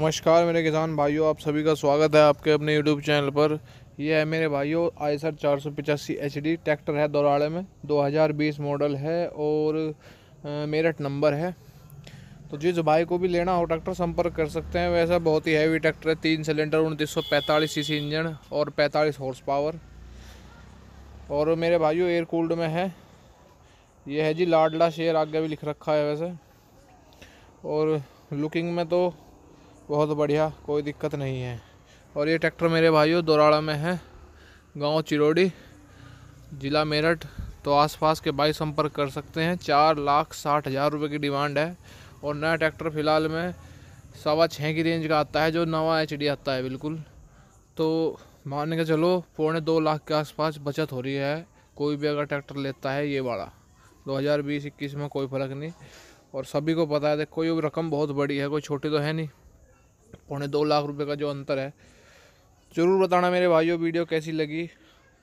नमस्कार मेरे किसान भाइयों आप सभी का स्वागत है आपके अपने यूट्यूब चैनल पर यह है मेरे भाइयों आई सर चार सौ पिचासी एच डी ट्रैक्टर है दौराड़े में 2020 मॉडल है और मेरठ नंबर है तो जिस भाई को भी लेना हो ट्रैक्टर संपर्क कर सकते हैं वैसा बहुत ही हैवी ट्रैक्टर है तीन सिलेंडर उनतीस सौ पैंतालीस सी इंजन और पैंतालीस हॉर्स पावर और मेरे भाइयों एयर कूल्ड में है यह है जी लाडला शेयर आगे भी लिख रखा है वैसे और लुकिंग में तो बहुत बढ़िया कोई दिक्कत नहीं है और ये ट्रैक्टर मेरे भाइयों दोराड़ा में है गांव चिरोडी ज़िला मेरठ तो आसपास के भाई संपर्क कर सकते हैं चार लाख साठ हज़ार रुपये की डिमांड है और नया ट्रैक्टर फ़िलहाल में सवा छः की रेंज का आता है जो नवा एच आता है बिल्कुल तो मान के चलो पौने दो लाख के आसपास बचत हो रही है कोई भी अगर ट्रैक्टर लेता है ये वाला 2020-21 में कोई फ़र्क नहीं और सभी को पता है देखो ये रकम बहुत बड़ी है कोई छोटी तो है नहीं पौने दो लाख रुपए का जो अंतर है ज़रूर बताना मेरे भाइयों वीडियो कैसी लगी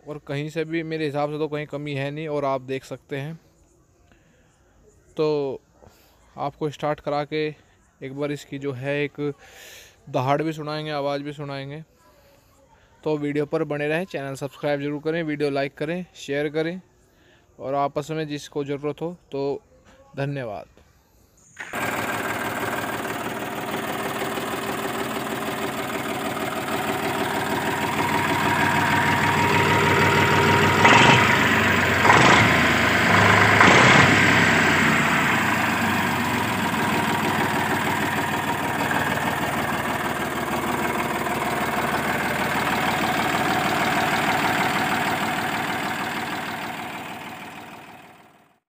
और कहीं से भी मेरे हिसाब से तो कहीं कमी है नहीं और आप देख सकते हैं तो आपको स्टार्ट करा के एक बार इसकी जो है एक दहाड़ भी सुनाएंगे आवाज़ भी सुनाएंगे तो वीडियो पर बने रहें चैनल सब्सक्राइब जरूर करें वीडियो लाइक करें शेयर करें और आपस में जिसको ज़रूरत हो तो धन्यवाद